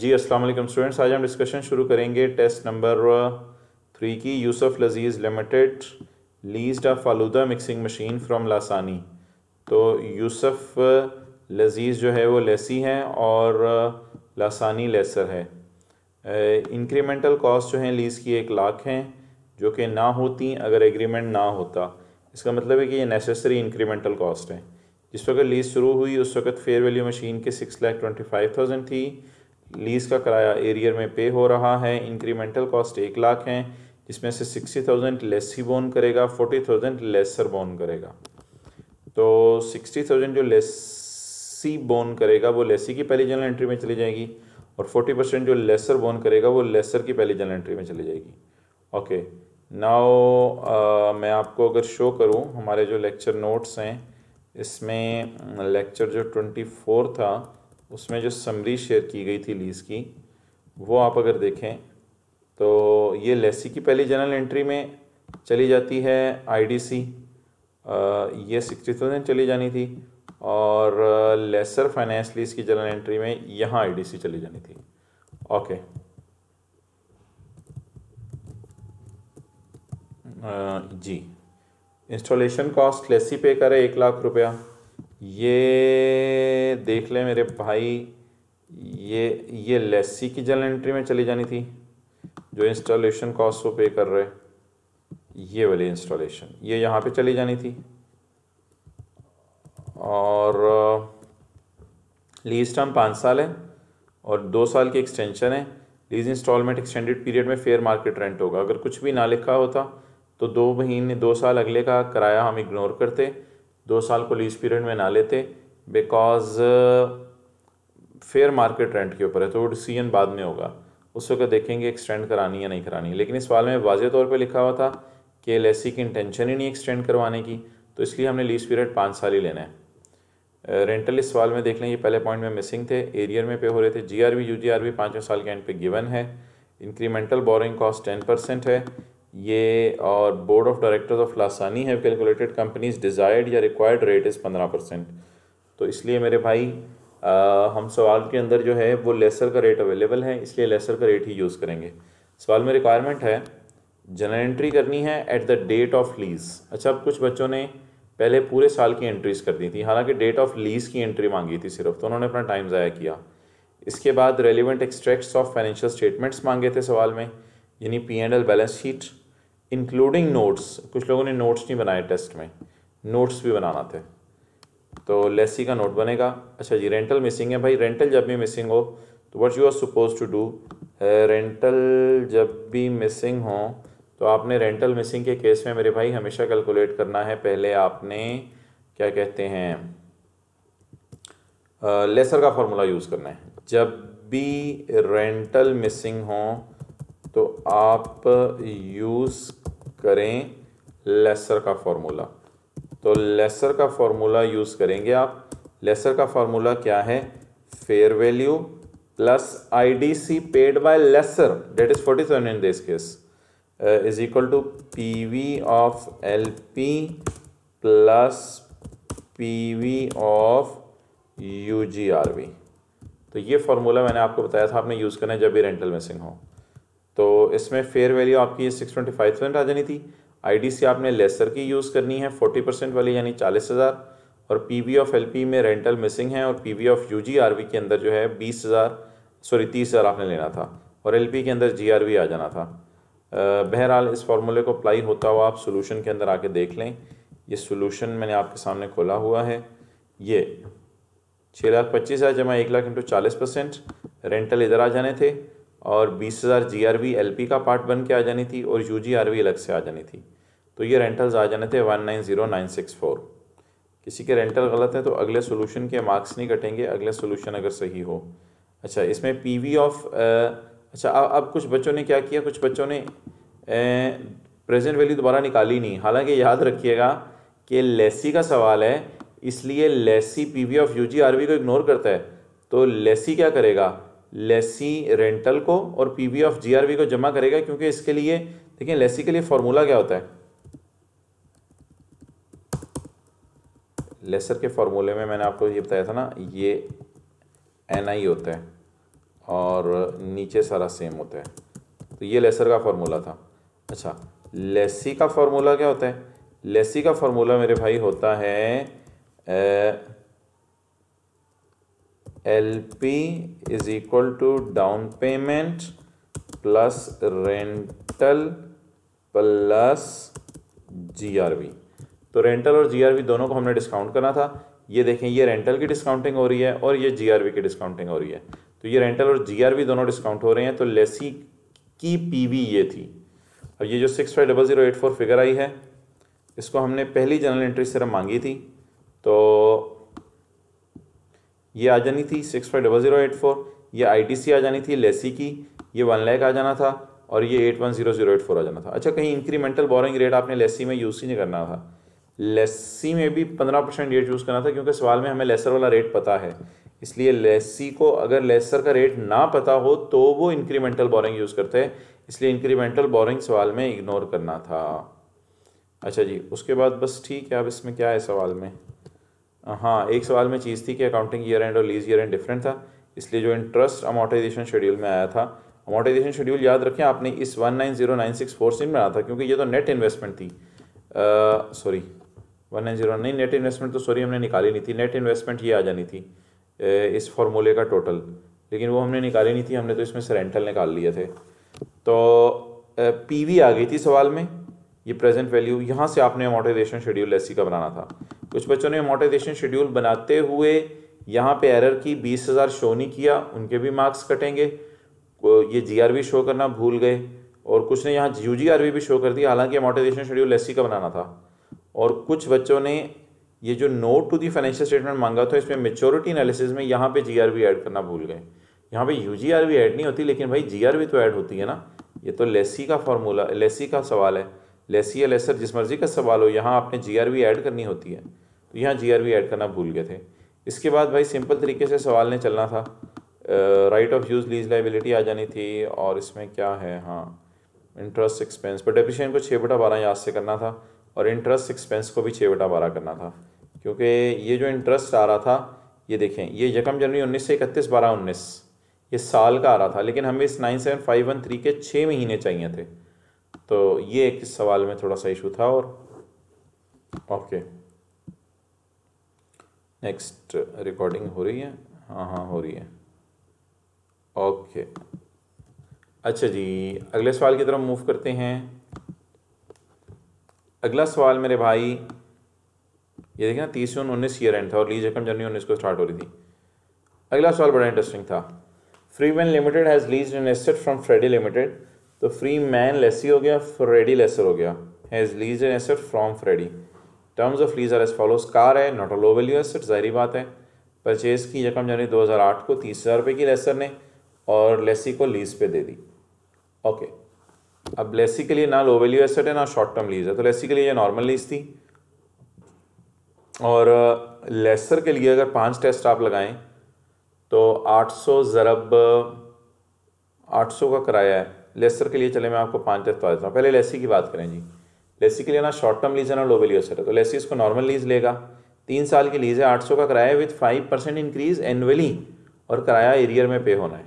जी अस्सलाम वालेकुम स्टूडेंट्स आज हम डिस्कशन शुरू करेंगे टेस्ट नंबर थ्री की Yusuf Lazeez limited leased a falooda mixing machine from Lasani तो यूसुफ लजीज़ जो है वो लेसी हैं और लासानी लेसर है इंक्रीमेंटल कॉस्ट जो हैं लीज़ की एक लाख हैं जो कि ना होती अगर एग्रीमेंट ना होता इसका मतलब है कि ये नेसेसरी इंक्रीमेंटल कॉस्ट है जिस वक्त लीज़ शुरू हुई उस वक्त फेयर वैल्यू मशीन के six lakh twenty five thousand थी लीज़ का किराया एरियर में पे हो रहा है इंक्रीमेंटल कॉस्ट एक लाख है जिसमें से sixty thousand lessee borne करेगा फोर्टी थाउजेंड लेसर बोन करेगा तो सिक्सटी थाउजेंड जो लेसी बोन करेगा वो लेसी की पहली जनरल एंट्री में चली जाएगी और फोर्टी परसेंट जो लेसर बोन करेगा वो लेसर की पहली जनरल एंट्री में चली जाएगी ओके okay. नाओ मैं आपको अगर शो करूँ हमारे जो लेक्चर नोट्स हैं इसमें लेक्चर जो ट्वेंटी फोर था उसमें जो समरी शेयर की गई थी लीज़ की वो आप अगर देखें तो ये लेसी की पहली जनरल एंट्री में चली जाती है आईडीसी ये सिक्सटी थाउजेंड चली जानी थी और लेसर फाइनेंस लीज की जनरल एंट्री में यहाँ आईडीसी चली जानी थी ओके जी इंस्टॉलेशन कॉस्ट लेसी पे करे एक लाख रुपया ये देख ले मेरे भाई ये ये लेसी की जनरल एंट्री में चली जानी थी जो इंस्टॉलेशन कॉस्ट वो पे कर रहे ये वाली इंस्टॉलेशन ये यहाँ पे चली जानी थी और लीज टर्म पाँच साल है और दो साल की एक्सटेंशन है लीज इंस्टॉलमेंट एक्सटेंडेड पीरियड में फेयर मार्केट रेंट होगा अगर कुछ भी ना लिखा होता तो दो महीने दो साल अगले का किराया हम इग्नोर करते दो साल को लीज पीरियड में ना लेते बिकॉज फेयर मार्केट रेंट के ऊपर है तो वो डिसीजन बाद में होगा उस वक्त देखेंगे एक्सटेंड करानी या नहीं करानी लेकिन इस सवाल में वाजे तौर पर लिखा हुआ था कि एल e की इंटेंशन ही नहीं एक्सटेंड करवाने की तो इसलिए हमने लीज पीरियड पाँच साल ही लेना है रेंटल uh, इस सवाल में देख लें ये पहले पॉइंट में मिसिंग थे एरियर में पे हो रहे थे G R V U G R V पाँचों साल के एंड पे गिवन है incremental borrowing cost ten percent है ये और board of directors of Lasani have calculated companies desired या रिक्वायर्ड रेट इज़ पंद्रह परसेंट तो इसलिए मेरे भाई आ, हम सवाल के अंदर जो है वो लेसर का रेट अवेलेबल है इसलिए लेसर का रेट ही यूज़ करेंगे सवाल में रिक्वायरमेंट है जनरल एंट्री करनी है at the date of lease अच्छा अब कुछ बच्चों ने पहले पूरे साल की एंट्रीज़ कर दी थी हालांकि डेट ऑफ लीज़ की एंट्री मांगी थी सिर्फ तो उन्होंने अपना टाइम ज़ाया किया इसके बाद relevant extracts of financial statements मांगे थे सवाल में यानी P and L balance sheet including notes कुछ लोगों ने नोट्स नहीं बनाए टेस्ट में नोट्स भी बनाना थे तो लेसी का नोट बनेगा अच्छा जी रेंटल मिसिंग है भाई रेंटल जब भी मिसिंग हो तो what you are suppose to do rental जब भी मिसिंग हो तो आपने रेंटल मिसिंग के केस में मेरे भाई हमेशा कैलकुलेट करना है पहले आपने क्या कहते हैं लेसर का फार्मूला यूज़ करना है जब भी रेंटल मिसिंग हो तो आप यूज़ करें लेसर का फॉर्मूला तो लेसर का फॉर्मूला यूज़ करेंगे आप लेसर का फॉर्मूला क्या है fair value plus I D C paid by lessor date is forty seven in this case is equal to P V of L P plus P V of U G R V तो ये formula मैंने आपको बताया था आपने use करना है जब भी रेंटल मिसिंग हो तो इसमें फेयर वैल्यू आपकी सिक्स ट्वेंटी फाइव थाउजेंड आ जानी थी आई से आपने लेसर की यूज़ करनी है फोर्टी परसेंट वाली यानी चालीस हज़ार और पी ऑफ एल में रेंटल मिसिंग है और पी ऑफ यू जी के अंदर जो है बीस हज़ार सॉरी तीस हज़ार आपने लेना था और एल के अंदर जी आ जाना था बहरहाल इस फार्मूले को अप्लाई होता हुआ आप सोलूशन के अंदर आके देख लें ये सोलूशन मैंने आपके सामने खोला हुआ है ये छः लाख पच्चीस हज़ार जमा एक लाख इंटू चालीस परसेंट रेंटल इधर आ जाने थे और बीस हज़ार G R V L P का पार्ट बन के आ जानी थी और यू जी आर वी अलग से आ जानी थी तो ये रेंटल्स आ जाने थे one nine zero nine six four किसी के रेंटल गलत है तो अगले सोल्यूशन के मार्क्स नहीं कटेंगे अगले सोल्यूशन अगर सही हो अच्छा इसमें पी वी ऑफ अच्छा अब कुछ बच्चों ने क्या किया कुछ बच्चों ने प्रेजेंट वैल्यू दोबारा निकाली नहीं हालांकि याद रखिएगा कि लेसी e का सवाल है इसलिए lessee P V of U G R V को इग्नोर करता है तो लेसी e क्या करेगा लेसी रेंटल को और P V of G R V को जमा करेगा क्योंकि इसके लिए देखिए लेसी के लिए फॉर्मूला क्या होता है लेसर के फार्मूले में मैंने आपको ये बताया था ना ये एन आई होता है और नीचे सारा सेम होता है तो ये लेसर का फार्मूला था अच्छा लेसी का फार्मूला क्या होता है लेसी का फार्मूला मेरे भाई होता है ए, LP is equal to down payment plus rental plus V तो रेंटल और वी दोनों को हमने डिस्काउंट करना था ये देखें ये रेंटल की डिस्काउंटिंग हो रही है और ये वी की डिस्काउंटिंग हो रही है तो ये रेंटल और वी दोनों डिस्काउंट हो रहे हैं तो लेसी की वी ये थी अब ये जो six five double zero eight four figure आई है इसको हमने पहली जनरल एंट्री सिर्फ मांगी थी तो ये आ जानी थी six five double zero eight four ये आई आ जानी थी लेसी की ये वन लैक आ जाना था और ये eight one zero zero eight four आ जाना था अच्छा कहीं इंक्रीमेंटल बोरिंग रेट आपने लेसी में यूज़ ही नहीं करना था लेसी में भी पंद्रह परसेंट रेट यूज़ करना था क्योंकि सवाल में हमें लेसर वाला रेट पता है इसलिए लेसी को अगर लेसर का रेट ना पता हो तो वो इंक्रीमेंटल बोरिंग यूज़ करते हैं इसलिए इंक्रीमेंटल बोरिंग सवाल में इग्नोर करना था अच्छा जी उसके बाद बस ठीक है अब इसमें क्या है सवाल में हाँ एक सवाल में चीज़ थी कि अकाउंटिंग ईयर एंड और लीज ईयर एंड डिफरेंट था इसलिए जो इंटरेस्ट अमोटाइजेशन शेड्यूल में आया था अमोटाइजेशन शेड्यूल याद रखें आपने इस one nine zero nine six four scene में आया था क्योंकि ये तो नेट इन्वेस्टमेंट थी सॉरी वन नाइन जीरो नहीं नेट इन्वेस्टमेंट तो सॉरी हमने निकाली नहीं थी नेट इन्वेस्टमेंट ये आ जानी थी इस फॉर्मूले का टोटल लेकिन वो हमने निकाली नहीं थी हमने तो इसमें से रेंटल निकाल लिए थे तो पी आ गई थी सवाल में ये प्रेजेंट वैल्यू यहाँ से आपने अमोटाइजेशन शेड्यूल एस का बनाना था कुछ बच्चों ने अमोटाइजेशन शेड्यूल बनाते हुए यहाँ पे एरर की बीस हज़ार शो नहीं किया उनके भी मार्क्स कटेंगे ये जीआरबी शो करना भूल गए और कुछ ने यहाँ यू भी शो कर दिया हालांकि अमोटाइजेशन शेड्यूल एस का बनाना था और कुछ बच्चों ने ये जो note to the financial statement मांगा था इसमें मेच्योरिटी एनालिसिस में यहाँ पे वी ऐड करना भूल गए यहाँ पे वी ऐड नहीं होती लेकिन भाई वी तो ऐड होती है ना ये तो लेसी का फार्मूला लेसी का सवाल है लेसी या लेसर जिस मर्ज़ी का सवाल हो यहाँ आपने जी आर वी ऐड करनी होती है तो यहाँ जी आर वी ऐड करना भूल गए थे इसके बाद भाई सिंपल तरीके से सवाल ने चलना था right of use lease liability आ जानी थी और इसमें क्या है हाँ इंटरेस्ट एक्सपेंस पर डेप्रिशिएशन को छः बटा बारह याद से करना था और इंटरेस्ट एक्सपेंस को भी छः बटा बारह करना था क्योंकि ये जो इंटरेस्ट आ रहा था ये देखें ये यकम जनवरी उन्नीस से इकतीस बारह उन्नीस ये साल का आ रहा था लेकिन हमें इस nine seven five one three के छः महीने चाहिए थे तो ये एक इस सवाल में थोड़ा सा इशू था और ओके नेक्स्ट रिकॉर्डिंग हो रही है हाँ हाँ हो रही है ओके अच्छा जी अगले सवाल की तरफ मूव करते हैं अगला सवाल मेरे भाई ये देखिए ना तीस जून उन्नीस ईयर एंड था और लीज एकम जनवरी उन्नीस को स्टार्ट हो रही थी अगला सवाल बड़ा इंटरेस्टिंग था Freewen limited has lease an asset from Freddie limited तो फ्री मैन लेसी हो गया फ्रेडी लेसर हो गया has lease an asset from Freddie terms of lease are as follows car है not a low value asset जहरी बात है purchase की रकम हज़ार 2008 को तीस हज़ार रुपये की लेसर ने और लेसी को लीज पे दे दी ओके अब लेसी के लिए ना लो वैल्यू एसेट है ना शॉर्ट टर्म लीज है तो लेसी के लिए ये नॉर्मल लीज थी और लेसर uh, के लिए अगर पांच टेस्ट आप लगाएं तो 800 ज़रब 800 का किराया है लेसर के लिए चले मैं आपको पाँच दस बता देता हूँ पहले लेसी की बात करें जी लेसी के लिए ना शॉर्ट टर्म लीज है ना लोबे लीज है तो लेसी इसको नॉर्मल लीज लेगा तीन साल की लीज है आठ सौ का किराया with five percent increase annually और किराया एरियर में पे होना है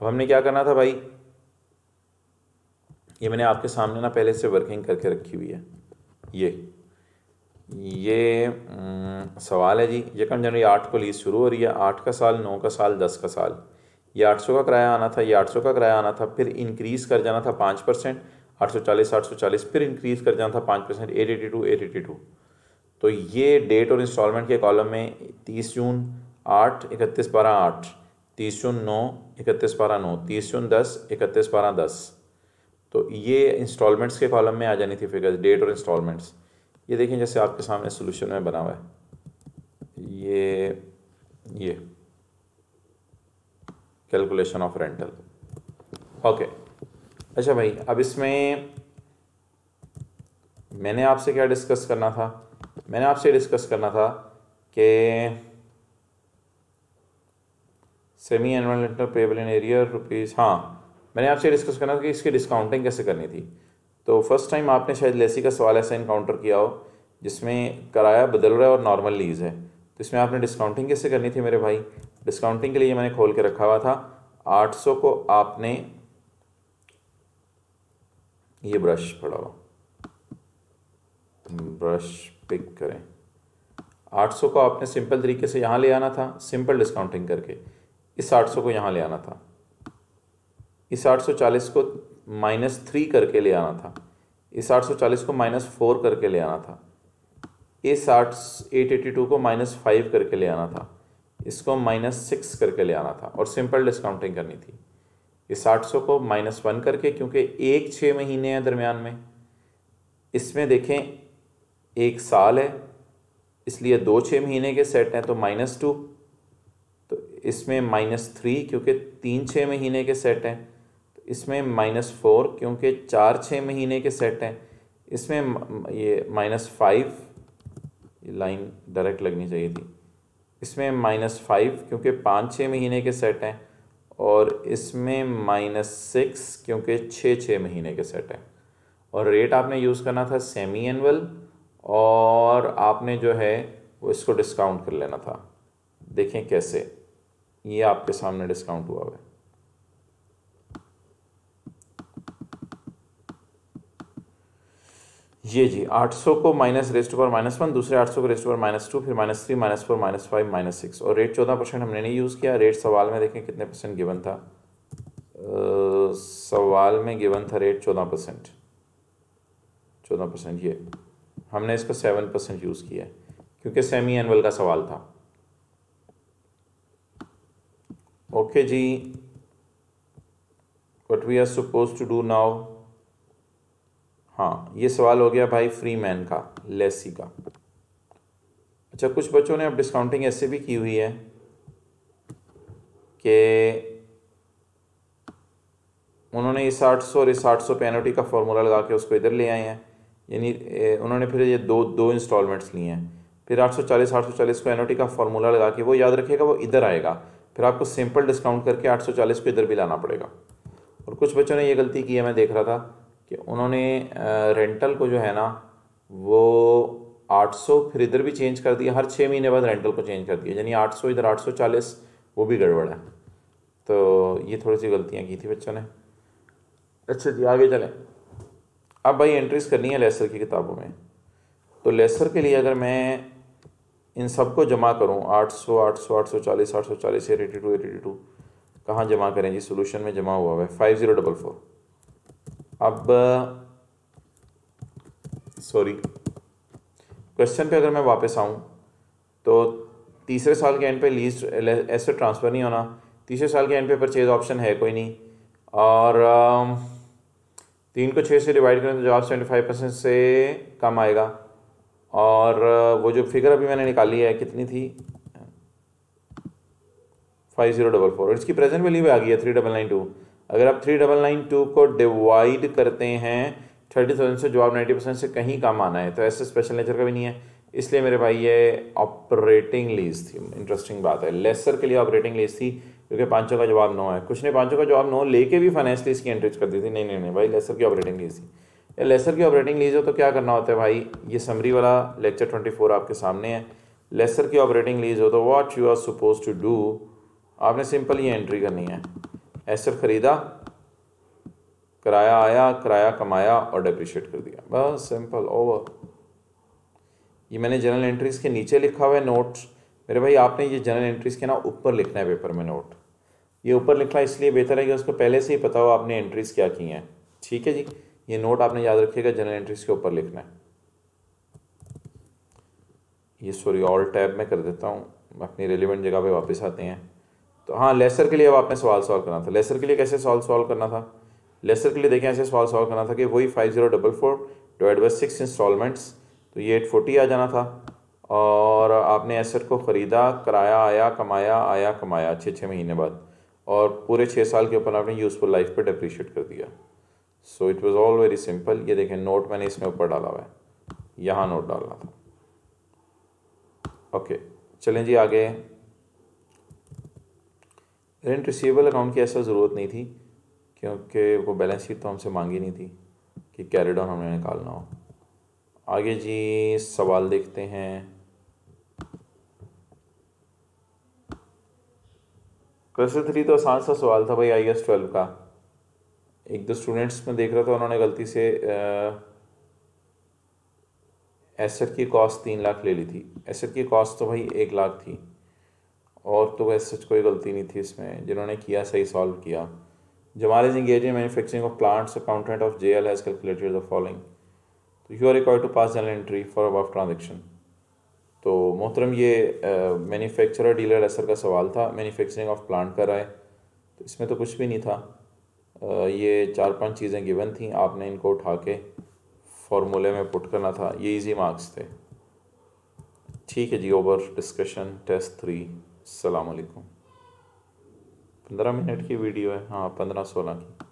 अब हमने क्या करना था भाई ये मैंने आपके सामने ना पहले से वर्किंग करके रखी हुई है ये ये न, हम्म, सवाल है जी कम जनवरी आठ को लीज शुरू हो रही है आठ का साल नौ का साल दस का साल ये आठ का किराया आना था ये आठ का किराया आना था फिर इंक्रीज़ कर जाना था पाँच परसेंट आठ सौ चालीस आठ सौ चालीस फिर इंक्रीज़ कर जाना था पाँच percent eight two eight two तो ये डेट और इंस्टॉलमेंट के कॉलम में तीस जून आठ इकतीस बारह आठ तीस जून नौ इकतीस बारह नौ तीस जून दस इकतीस बारह दस तो ये इंस्टॉलमेंट्स के कॉलम में आ जानी थी फिगर्स डेट और इंस्टॉलमेंट्स ये देखें जैसे आपके सामने सोल्यूशन में बना हुआ है ये ये कैलकुलेशन ऑफ रेंटल ओके अच्छा भाई अब इसमें मैंने आपसे क्या डिस्कस करना था मैंने आपसे डिस्कस करना था कि semi annual rental payable in arrear rupees हाँ मैंने आपसे डिस्कस करना था कि इसकी डिस्काउंटिंग कैसे करनी थी तो फर्स्ट टाइम आपने शायद लेसी का सवाल ऐसा इनकाउंटर किया हो जिसमें किराया बदल रहा है और नॉर्मल लीज़ है तो इसमें आपने डिस्काउंटिंग कैसे करनी थी मेरे भाई डिस्काउंटिंग के लिए मैंने खोल के रखा हुआ था 800 को आपने ये ब्रश पड़ा हुआ ब्रश पिक करें 800 को आपने सिंपल तरीके से यहाँ ले आना था सिंपल डिस्काउंटिंग करके इस 800 को यहाँ ले आना था इस 840 को माइनस थ्री करके ले आना था इस 840 को माइनस फोर करके ले आना था इस आठ एट एटी टू को माइनस फाइव करके ले आना था इसको माइनस सिक्स करके ले आना था और सिंपल डिस्काउंटिंग करनी थी इस आठ सौ को माइनस वन करके क्योंकि एक छः महीने हैं दरमियान में इसमें देखें एक साल है इसलिए दो छः महीने के सेट हैं तो माइनस टू तो इसमें माइनस थ्री क्योंकि तीन छः महीने के सेट हैं तो इसमें माइनस फोर क्योंकि चार छः महीने के सेट हैं इसमें ये माइनस फाइव लाइन डायरेक्ट लगनी चाहिए थी इसमें माइनस फाइव क्योंकि पाँच छः महीने के सेट हैं और इसमें माइनस सिक्स क्योंकि छः छः महीने के सेट हैं और रेट आपने यूज़ करना था सेमी एनअल और आपने जो है वो इसको डिस्काउंट कर लेना था देखें कैसे ये आपके सामने डिस्काउंट हुआ है ये जी 800 को माइनस रेस्ट पर माइनस वन दूसरे 800 को रेस्ट पर माइनस टू फिर minus three minus four minus five minus six और रेट चौदह परसेंट हमने नहीं यूज़ किया रेट सवाल में देखें कितने परसेंट गिवन था आ, सवाल में गिवन था रेट चौदह परसेंट चौदह परसेंट ये हमने इसको सेवन परसेंट यूज़ किया क्योंकि सेमी एनअल का सवाल था ओके जी what we are suppose to do now हाँ ये सवाल हो गया भाई फ्री मैन का लेसी का अच्छा कुछ बच्चों ने अब डिस्काउंटिंग ऐसे भी की हुई है कि उन्होंने इस आठ सौ और इस आठ सौ पेनल्टी का फार्मूला लगा के उसको इधर ले आए हैं यानी उन्होंने फिर ये दो दो इंस्टॉलमेंट्स लिए हैं फिर आठ सौ चालीस सौ चालीस को एनओटी का फार्मूला लगा के वो याद रखेगा वो इधर आएगा फिर आपको सिंपल डिस्काउंट करके आठ सौ चालीस को इधर भी लाना पड़ेगा और कुछ बच्चों ने ये गलती की है मैं देख रहा था कि उन्होंने रेंटल को जो है ना वो 800 फिर इधर भी चेंज कर दिया हर छः महीने बाद रेंटल को चेंज कर दिया यानी 800 इधर 840 वो भी गड़बड़ है तो ये थोड़ी सी गलतियाँ की थी बच्चों ने अच्छा जी आगे चलें अब भाई एंट्रीज करनी है लेसर की किताबों में तो लेसर के लिए अगर मैं इन सब को जमा करूँ 800 800 840 840 82 टू कहाँ जमा करें जी सोल्यूशन में जमा हुआ है फाइव ज़ीरो डबल फोर अब सॉरी क्वेश्चन पे अगर मैं वापस आऊँ तो तीसरे साल के एंड पे लीज ऐसे ट्रांसफ़र नहीं होना तीसरे साल के एंड पे परचेज ऑप्शन है कोई नहीं और um, तीन को छः से डिवाइड करें तो जवाब सेवेंटी फाइव परसेंट से कम आएगा और वो जो फिगर अभी मैंने निकाली है कितनी थी फाइव ज़ीरो डबल फोर इसकी प्रेजेंट वैल्यू भी आ गई है थ्री डबल नाइन टू अगर आप थ्री डबल नाइन टू को डिवाइड करते हैं थर्टी थाउजेंड से जवाब नाइन्टी परसेंट से कहीं कम आना है तो ऐसे स्पेशल नेचर का भी नहीं है इसलिए मेरे भाई ये ऑपरेटिंग लीज थी इंटरेस्टिंग बात है लेसर के लिए ऑपरेटिंग लीज थी क्योंकि पाँचों का जवाब नो है कुछ ने पाँचों का जवाब नो लेके भी फाइनेंस लीज की एंट्रीज कर दी थी नहीं नहीं नहीं भाई लेसर की ऑपरेटिंग लीज थी या लेसर की ऑपरेटिंग लीज हो तो क्या करना होता है भाई ये समरी वाला लेक्चर ट्वेंटी फोर आपके सामने है लेसर की ऑपरेटिंग लीज हो तो what you are suppose to do आपने सिंपल ये एंट्री करनी है एसर ख़रीदा किराया आया किराया कमाया और डेप्रिशिएट कर दिया बस सिंपल ओवर ये मैंने जनरल एंट्रीज़ के नीचे लिखा हुआ है नोट मेरे भाई आपने ये जनरल एंट्रीज़ के ना ऊपर लिखना है पेपर में नोट ये ऊपर लिखना इसलिए बेहतर है कि उसको पहले से ही पता हो आपने एंट्रीज़ क्या की हैं ठीक है जी ये नोट आपने याद रखिएगा जनरल एंट्रीज़ के ऊपर लिखना है ये सॉरी ऑल टैब में कर देता हूँ अपनी रेलिवेंट जगह पे वापस आते हैं तो हाँ लेसर के लिए अब आपने सवाल सॉल्व करना था लेसर के लिए कैसे सॉल्व सॉल्व करना था लेसर के लिए देखें ऐसे सवाल सॉल्व करना था कि वही five zero double four divide by six installments तो ये एट फोर्टी आ जाना था और आपने एसेट को ख़रीदा कराया आया कमाया आया कमाया छः छः महीने बाद और पूरे छः साल के ऊपर आपने यूज़फुल लाइफ पर डिप्रीशिएट कर दिया so it was all very simple ये देखें नोट मैंने इसमें ऊपर डाला हुआ है यहाँ नोट डालना था ओके चलें जी आगे रेंट रिसीवेबल अकाउंट की ऐसा ज़रूरत नहीं थी क्योंकि वो बैलेंस शीट तो हमसे मांगी नहीं थी कि कैरी डाउन हमें निकालना हो आगे जी सवाल देखते हैं क्लस्टर थ्री तो आसान सा सवाल था भाई आई एस ट्वेल्व का एक दो स्टूडेंट्स में देख रहा था उन्होंने गलती से एसेट की कॉस्ट तीन लाख ले ली थी एसेट की कॉस्ट तो भाई एक लाख थी और तो वैसे सच कोई गलती नहीं थी इसमें जिन्होंने किया सही सॉल्व किया Jamal is engage in manufacturing of plants accountant of J L has calculated the following तो you are require to pass journal entry for about transaction तो मोहतरम ये मैन्युफैक्चरर डीलर असर का सवाल था मैन्युफैक्चरिंग ऑफ प्लांट का राय तो इसमें तो कुछ भी नहीं था uh, ये चार पांच चीज़ें गिवन थी आपने इनको उठा के फॉर्मूले में पुट करना था ये इजी मार्क्स थे ठीक है जी ओवर डिस्कशन टेस्ट थ्री अलकुम पंद्रह मिनट की वीडियो है हाँ पंद्रह सोलह की